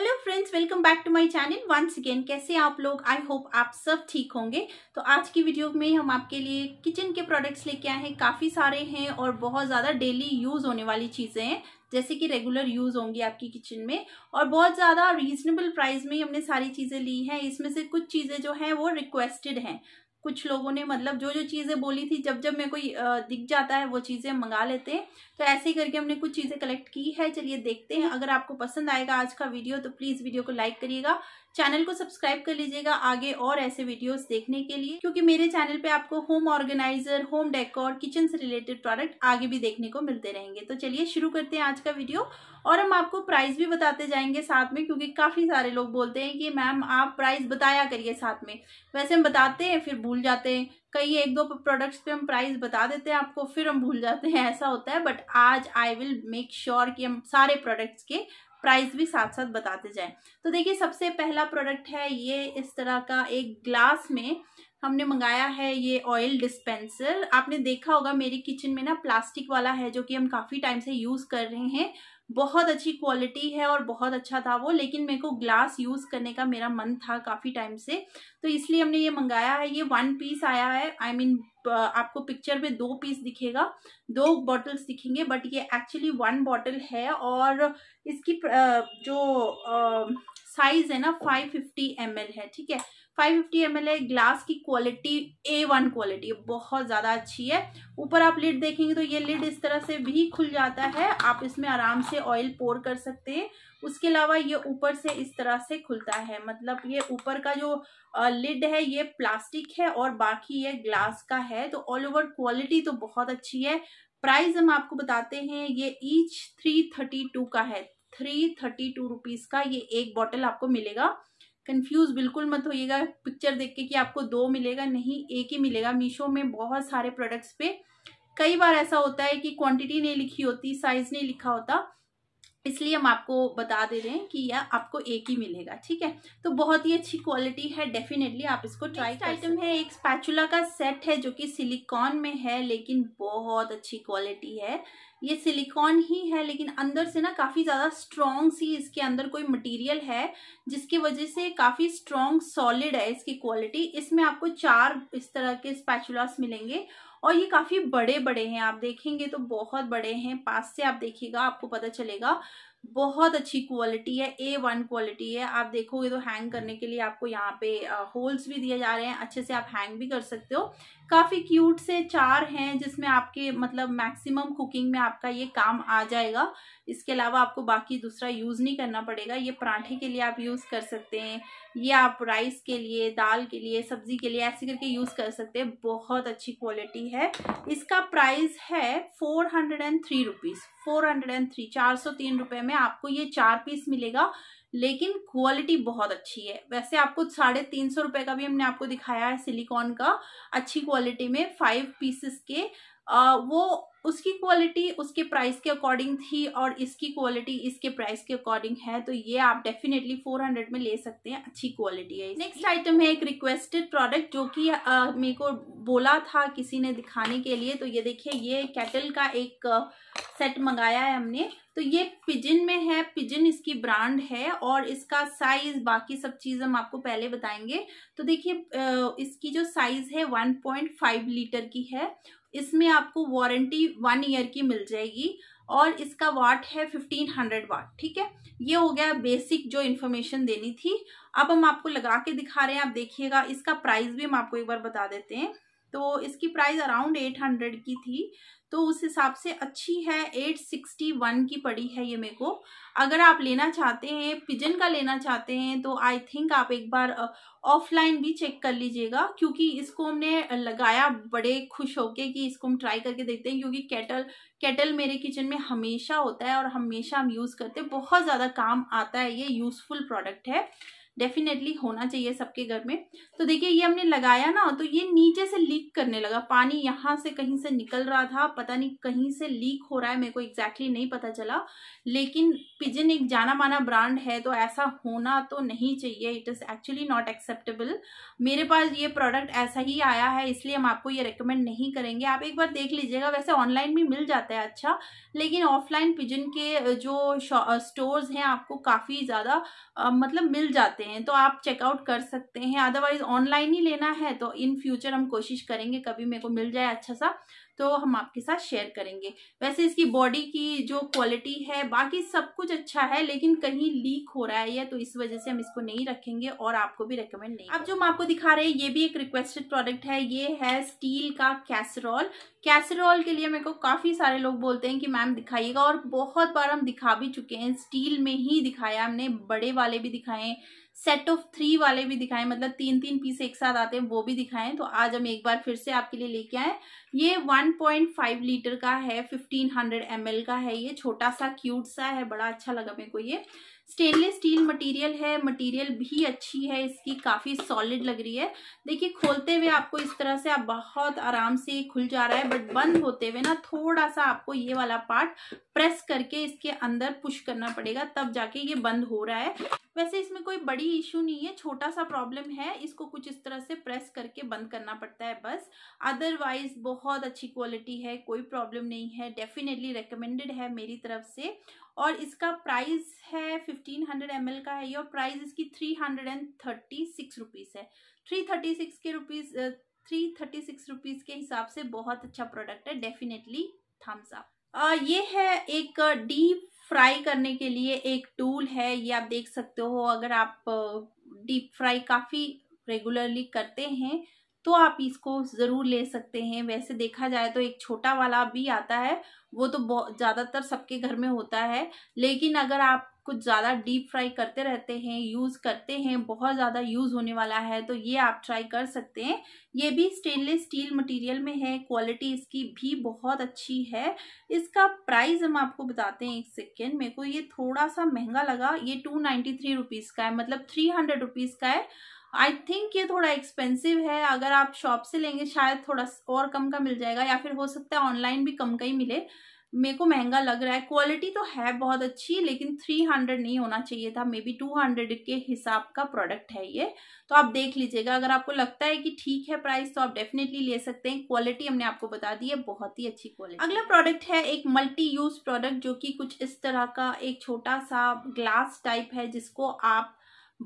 hello friends welcome back to my channel once again कैसे आप लोग आई होप आप सब ठीक होंगे तो आज की वीडियो में हम आपके लिए किचन के प्रोडक्ट्स लेके आए हैं काफ़ी सारे हैं और बहुत ज़्यादा डेली यूज़ होने वाली चीज़ें हैं जैसे कि रेगुलर यूज़ होंगी आपकी किचन में और बहुत ज़्यादा रीजनेबल प्राइस में हमने सारी चीज़ें ली हैं इसमें से कुछ चीज़ें जो हैं वो रिक्वेस्टेड हैं कुछ लोगों ने मतलब जो जो चीज़ें बोली थी जब जब मेरे को दिख जाता है वो चीज़ें मंगा लेते हैं तो ऐसे ही करके हमने कुछ चीज़ें कलेक्ट की है चलिए देखते हैं अगर आपको पसंद आएगा आज का वीडियो तो प्लीज़ वीडियो को लाइक करिएगा चैनल को सब्सक्राइब कर लीजिएगा आगे और ऐसे वीडियोस देखने के लिए क्योंकि मेरे चैनल पे आपको home organizer home decor kitchen से रिलेटेड प्रोडक्ट आगे भी देखने को मिलते रहेंगे तो चलिए शुरू करते हैं आज का वीडियो और हम आपको प्राइस भी बताते जाएंगे साथ में क्योंकि काफ़ी सारे लोग बोलते हैं कि मैम आप प्राइस बताया करिए साथ में वैसे हम बताते हैं फिर भूल जाते हैं कई एक दो प्रोडक्ट्स पे हम प्राइस बता देते हैं आपको फिर हम भूल जाते हैं ऐसा होता है बट आज आई विल मेक श्योर कि हम सारे प्रोडक्ट्स के प्राइस भी साथ साथ बताते जाएं तो देखिए सबसे पहला प्रोडक्ट है ये इस तरह का एक ग्लास में हमने मंगाया है ये ऑयल डिस्पेंसर आपने देखा होगा मेरी किचन में ना प्लास्टिक वाला है जो कि हम काफ़ी टाइम से यूज़ कर रहे हैं बहुत अच्छी क्वालिटी है और बहुत अच्छा था वो लेकिन मेरे को ग्लास यूज़ करने का मेरा मन था काफ़ी टाइम से तो इसलिए हमने ये मंगाया है ये वन पीस आया है आई I मीन mean, आपको पिक्चर में दो पीस दिखेगा दो बॉटल्स दिखेंगे बट ये एक्चुअली वन बॉटल है और इसकी जो साइज़ है ना फाइव फिफ्टी एम है ठीक है 550 ml है ग्लास की क्वालिटी ए वन क्वालिटी बहुत ज़्यादा अच्छी है ऊपर आप लिड देखेंगे तो ये लिड इस तरह से भी खुल जाता है आप इसमें आराम से ऑयल पोर कर सकते हैं उसके अलावा ये ऊपर से इस तरह से खुलता है मतलब ये ऊपर का जो लिड है ये प्लास्टिक है और बाकी ये ग्लास का है तो ऑल ओवर क्वालिटी तो बहुत अच्छी है प्राइस हम आपको बताते हैं ये ईच थ्री थर्टी टू का है थ्री थर्टी टू रुपीज़ का ये एक बॉटल आपको मिलेगा कंफ्यूज बिल्कुल मत होइएगा पिक्चर देख के कि आपको दो मिलेगा नहीं एक ही मिलेगा मीशो में बहुत सारे प्रोडक्ट्स पे कई बार ऐसा होता है कि क्वांटिटी नहीं लिखी होती साइज़ नहीं लिखा होता इसलिए हम आपको बता दे रहे हैं कि यह आपको एक ही मिलेगा ठीक है तो बहुत ही अच्छी क्वालिटी है डेफिनेटली आप इसको ट्राई आइटम है एक स्पैचुला का सेट है जो कि सिलिकॉन में है लेकिन बहुत अच्छी क्वालिटी है ये सिलिकॉन ही है लेकिन अंदर से ना काफ़ी ज़्यादा स्ट्रॉन्ग सी इसके अंदर कोई मटेरियल है जिसकी वजह से काफ़ी स्ट्रॉन्ग सॉलिड है इसकी क्वालिटी इसमें आपको चार इस तरह के स्पैचुलास मिलेंगे और ये काफ़ी बड़े बड़े हैं आप देखेंगे तो बहुत बड़े हैं पास से आप देखिएगा आपको पता चलेगा बहुत अच्छी क्वालिटी है ए वन क्वालिटी है आप देखोगे तो हैंग करने के लिए आपको यहाँ पे होल्स भी दिए जा रहे हैं अच्छे से आप हैंग भी कर सकते हो काफ़ी क्यूट से चार हैं जिसमें आपके मतलब मैक्सिमम कुकिंग में आपका ये काम आ जाएगा इसके अलावा आपको बाकी दूसरा यूज़ नहीं करना पड़ेगा ये पराठे के लिए आप यूज़ कर सकते हैं ये आप राइस के लिए दाल के लिए सब्ज़ी के लिए ऐसे करके यूज़ कर सकते हैं बहुत अच्छी क्वालिटी है इसका प्राइस है four hundred and three rupees four hundred and three चार सौ तीन रुपये में आपको ये चार पीस मिलेगा लेकिन क्वालिटी बहुत अच्छी है वैसे आपको साढ़े तीन सौ रुपए का भी हमने आपको दिखाया है सिलिकॉन का अच्छी क्वालिटी में फाइव पीसेस के आ, वो उसकी क्वालिटी उसके प्राइस के अकॉर्डिंग थी और इसकी क्वालिटी इसके प्राइस के अकॉर्डिंग है तो ये आप डेफिनेटली 400 में ले सकते हैं अच्छी क्वालिटी है नेक्स्ट आइटम है एक रिक्वेस्टेड प्रोडक्ट जो कि मेरे को बोला था किसी ने दिखाने के लिए तो ये देखिए ये कैटल का एक आ, सेट मंगाया है हमने तो ये पिजिन में है पिजिन इसकी ब्रांड है और इसका साइज बाकी सब चीज़ हम आपको पहले बताएंगे तो देखिए इसकी जो साइज़ है 1.5 लीटर की है इसमें आपको वारंटी वन ईयर की मिल जाएगी और इसका वाट है फिफ्टीन हंड्रेड वाट ठीक है ये हो गया बेसिक जो इन्फॉर्मेशन देनी थी अब हम आपको लगा के दिखा रहे हैं आप देखिएगा इसका प्राइस भी हम आपको एक बार बता देते हैं तो इसकी प्राइस अराउंड एट हंड्रेड की थी तो उस हिसाब से अच्छी है एट सिक्सटी वन की पड़ी है ये मेरे को अगर आप लेना चाहते हैं पिजन का लेना चाहते हैं तो आई थिंक आप एक बार ऑफलाइन भी चेक कर लीजिएगा क्योंकि इसको हमने लगाया बड़े खुश होके कि इसको हम ट्राई करके देखते हैं क्योंकि केटल केटल मेरे किचन में हमेशा होता है और हमेशा हम यूज़ करते हैं बहुत ज़्यादा काम आता है ये यूज़फुल प्रोडक्ट है डेफिनेटली होना चाहिए सबके घर में तो देखिए ये हमने लगाया ना तो ये नीचे से लीक करने लगा पानी यहाँ से कहीं से निकल रहा था पता नहीं कहीं से लीक हो रहा है मेरे को एग्जैक्टली exactly नहीं पता चला लेकिन पिजन एक जाना माना ब्रांड है तो ऐसा होना तो नहीं चाहिए it is actually not acceptable मेरे पास ये प्रोडक्ट ऐसा ही आया है इसलिए हम आपको ये रिकमेंड नहीं करेंगे आप एक बार देख लीजिएगा वैसे ऑनलाइन भी मिल जाता है अच्छा लेकिन ऑफलाइन पिजन के जो स्टोर्स हैं आपको काफ़ी ज़्यादा मतलब मिल जाते हैं हैं तो आप चेकआउट कर सकते हैं अदरवाइज ऑनलाइन ही लेना है तो इन फ्यूचर हम कोशिश करेंगे कभी मेरे को मिल जाए अच्छा सा तो हम आपके साथ शेयर करेंगे वैसे इसकी बॉडी की जो क्वालिटी है बाकी सब कुछ अच्छा है लेकिन कहीं लीक हो रहा है या तो इस वजह से हम इसको नहीं रखेंगे और आपको भी रिकमेंड नहीं अब जो हम आपको दिखा रहे हैं ये भी एक रिक्वेस्टेड प्रोडक्ट है ये है स्टील का कैसेरोल कैसेरोल के लिए मेरे को काफ़ी सारे लोग बोलते हैं कि मैम दिखाइएगा और बहुत बार हम दिखा भी चुके हैं स्टील में ही दिखाया हमने बड़े वाले भी दिखाए सेट ऑफ थ्री वाले भी दिखाए मतलब तीन तीन पीस एक साथ आते हैं वो भी दिखाएं तो आज हम एक बार फिर से आपके लिए लेके आए ये 1.5 लीटर का है 1500 ml का है ये छोटा सा क्यूट सा है बड़ा अच्छा लगा मेरे को ये स्टेनलेस स्टील मटेरियल है मटेरियल भी अच्छी है इसकी काफ़ी सॉलिड लग रही है देखिए खोलते हुए आपको इस तरह से आप बहुत आराम से खुल जा रहा है बट बंद होते हुए ना थोड़ा सा आपको ये वाला पार्ट प्रेस करके इसके अंदर पुश करना पड़ेगा तब जाके ये बंद हो रहा है वैसे इसमें कोई बड़ी इशू नहीं है छोटा सा प्रॉब्लम है इसको कुछ इस तरह से प्रेस करके बंद करना पड़ता है बस अदरवाइज बहुत बहुत अच्छी क्वालिटी है कोई प्रॉब्लम नहीं है डेफिनेटली रिकमेंडेड है मेरी तरफ से और इसका प्राइस है फिफ्टीन हंड्रेड एम का है ये और प्राइस इसकी three hundred and thirty six rupees है थ्री थर्टी सिक्स के rupees three thirty six rupees के हिसाब से बहुत अच्छा प्रोडक्ट है डेफिनेटली थम्स अप ये है एक डीप फ्राई करने के लिए एक टूल है ये आप देख सकते हो अगर आप डीप फ्राई काफ़ी रेगुलरली करते हैं तो आप इसको ज़रूर ले सकते हैं वैसे देखा जाए तो एक छोटा वाला भी आता है वो तो बहुत ज़्यादातर सबके घर में होता है लेकिन अगर आप कुछ ज़्यादा डीप फ्राई करते रहते हैं यूज़ करते हैं बहुत ज़्यादा यूज़ होने वाला है तो ये आप ट्राई कर सकते हैं ये भी स्टेनलेस स्टील मटेरियल में है क्वालिटी इसकी भी बहुत अच्छी है इसका प्राइस हम आपको बताते हैं एक सेकेंड मेरे को ये थोड़ा सा महंगा लगा ये टू नाइन्टी थ्री रुपीज़ का है मतलब थ्री हंड्रेड रुपीज़ का है आई थिंक ये थोड़ा एक्सपेंसिव है अगर आप शॉप से लेंगे शायद थोड़ा और कम का मिल जाएगा या फिर हो सकता है ऑनलाइन भी कम का ही मिले मेरे को महंगा लग रहा है क्वालिटी तो है बहुत अच्छी लेकिन थ्री हंड्रेड नहीं होना चाहिए था मे बी टू हंड्रेड के हिसाब का प्रोडक्ट है ये तो आप देख लीजिएगा अगर आपको लगता है कि ठीक है प्राइस तो आप डेफिनेटली ले सकते हैं क्वालिटी हमने आपको बता दी है बहुत ही अच्छी क्वालिटी अगला प्रोडक्ट है एक मल्टी यूज प्रोडक्ट जो कि कुछ इस तरह का एक छोटा सा ग्लास टाइप है जिसको आप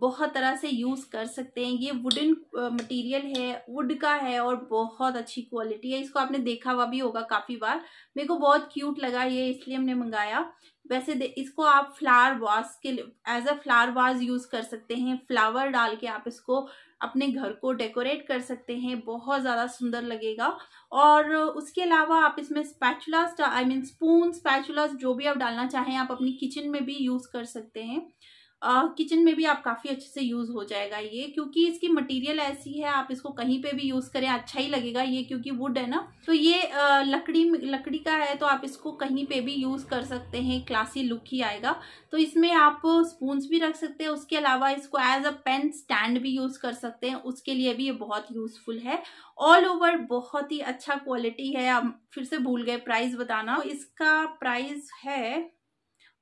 बहुत तरह से यूज़ कर सकते हैं ये वुडन मटेरियल है वुड का है और बहुत अच्छी क्वालिटी है इसको आपने देखा हुआ भी होगा काफ़ी बार मेरे को बहुत क्यूट लगा ये इसलिए हमने मंगाया वैसे इसको आप फ्लावर वास के as a flower vase use कर सकते हैं फ्लावर डाल के आप इसको अपने घर को डेकोरेट कर सकते हैं बहुत ज़्यादा सुंदर लगेगा और उसके अलावा आप इसमें spatulas I mean spoon spatulas जो भी आप डालना चाहें आप अपनी किचन में भी यूज़ कर सकते हैं किचन में भी आप काफ़ी अच्छे से यूज़ हो जाएगा ये क्योंकि इसकी मटेरियल ऐसी है आप इसको कहीं पे भी यूज़ करें अच्छा ही लगेगा ये क्योंकि वुड है ना तो ये uh, लकड़ी लकड़ी का है तो आप इसको कहीं पे भी यूज़ कर सकते हैं क्लासी लुक ही आएगा तो इसमें आप स्पूंस भी रख सकते हैं उसके अलावा इसको एज अ पेन स्टैंड भी यूज़ कर सकते हैं उसके लिए भी ये बहुत यूज़फुल है ऑल ओवर बहुत ही अच्छा क्वालिटी है आप फिर से भूल गए प्राइस बताना तो इसका प्राइस है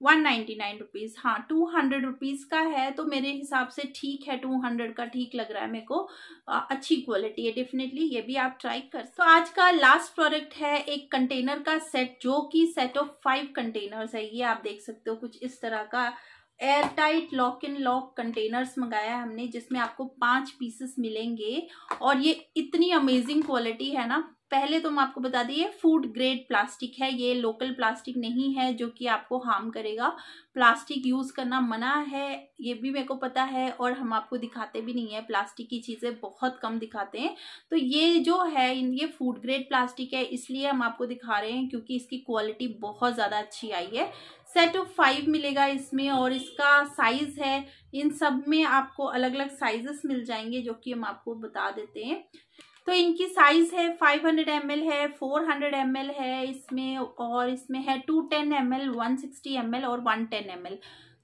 वन नाइन्टी नाइन रुपीज़ हाँ टू हंड्रेड रुपीज़ का है तो मेरे हिसाब से ठीक है टू हंड्रेड का ठीक लग रहा है मेरे को आ, अच्छी क्वालिटी है डेफिनेटली ये भी आप ट्राई कर तो आज का लास्ट प्रोडक्ट है एक कंटेनर का सेट जो कि सेट ऑफ फाइव कंटेनर्स है ये आप देख सकते हो कुछ इस तरह का air tight lock in lock containers मंगाया है हमने जिसमें आपको पांच पीसेस मिलेंगे और ये इतनी अमेजिंग क्वालिटी है ना पहले तो हम आपको बता ये फूड ग्रेड प्लास्टिक है ये लोकल प्लास्टिक नहीं है जो कि आपको हार्म करेगा प्लास्टिक यूज़ करना मना है ये भी मेरे को पता है और हम आपको दिखाते भी नहीं है प्लास्टिक की चीज़ें बहुत कम दिखाते हैं तो ये जो है ये फूड ग्रेड प्लास्टिक है इसलिए हम आपको दिखा रहे हैं क्योंकि इसकी क्वालिटी बहुत ज़्यादा अच्छी आई है सेट ऑफ फाइव मिलेगा इसमें और इसका साइज़ है इन सब में आपको अलग अलग साइजेस मिल जाएंगे जो कि हम आपको बता देते हैं तो इनकी साइज़ है 500 ml है 400 हंड्रेड है इसमें और इसमें है 210 ml 160 वन और 110 टेन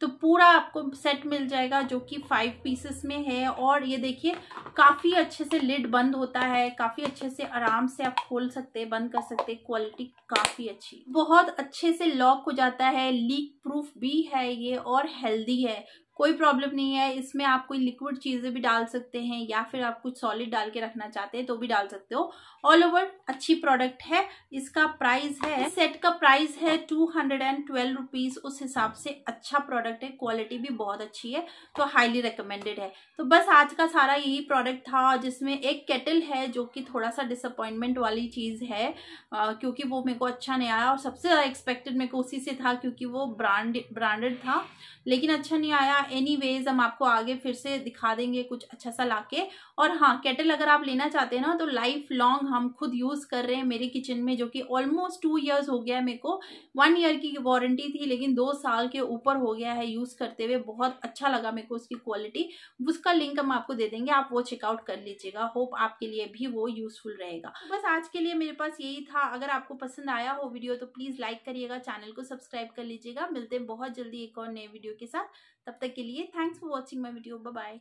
तो पूरा आपको सेट मिल जाएगा जो कि फाइव पीसेस में है और ये देखिए काफ़ी अच्छे से लिड बंद होता है काफ़ी अच्छे से आराम से आप खोल सकते हैं बंद कर सकते हैं क्वालिटी काफ़ी अच्छी बहुत अच्छे से लॉक हो जाता है लीक प्रूफ भी है ये और हेल्दी है कोई प्रॉब्लम नहीं है इसमें आप कोई लिक्विड चीज़ें भी डाल सकते हैं या फिर आप कुछ सॉलिड डाल के रखना चाहते हैं तो भी डाल सकते हो ऑल ओवर अच्छी प्रोडक्ट है इसका प्राइस है सेट का प्राइस है two hundred and twelve rupees उस हिसाब से अच्छा प्रोडक्ट है क्वालिटी भी बहुत अच्छी है तो हाईली रिकमेंडेड है तो बस आज का सारा यही प्रोडक्ट था जिसमें एक केटल है जो कि थोड़ा सा डिसअपॉइंटमेंट वाली चीज़ है आ, क्योंकि वो मेरे को अच्छा नहीं आया और सबसे ज़्यादा एक्सपेक्टेड मेरे को उसी से था क्योंकि वो ब्रांड ब्रांडेड था लेकिन अच्छा नहीं आया वेज हम आपको आगे फिर से दिखा देंगे कुछ अच्छा सा लाके और हाँ केटल अगर आप लेना चाहते हैं ना तो लाइफ लॉन्ग हम खुद यूज़ कर रहे हैं मेरे किचन में जो कि ऑलमोस्ट टू ईयर्स हो गया है मेरे को वन ईयर की वारंटी थी लेकिन दो साल के ऊपर हो गया है यूज़ करते हुए बहुत अच्छा लगा मेरे को उसकी क्वालिटी उसका लिंक हम आपको दे देंगे आप वो चेकआउट कर लीजिएगा होप आपके लिए भी वो यूज़फुल रहेगा बस आज के लिए मेरे पास यही था अगर आपको पसंद आया हो वीडियो तो प्लीज़ लाइक करिएगा चैनल को सब्सक्राइब कर लीजिएगा मिलते हैं बहुत जल्दी एक और नए वीडियो के साथ तब तक के लिए thanks for watching my video bye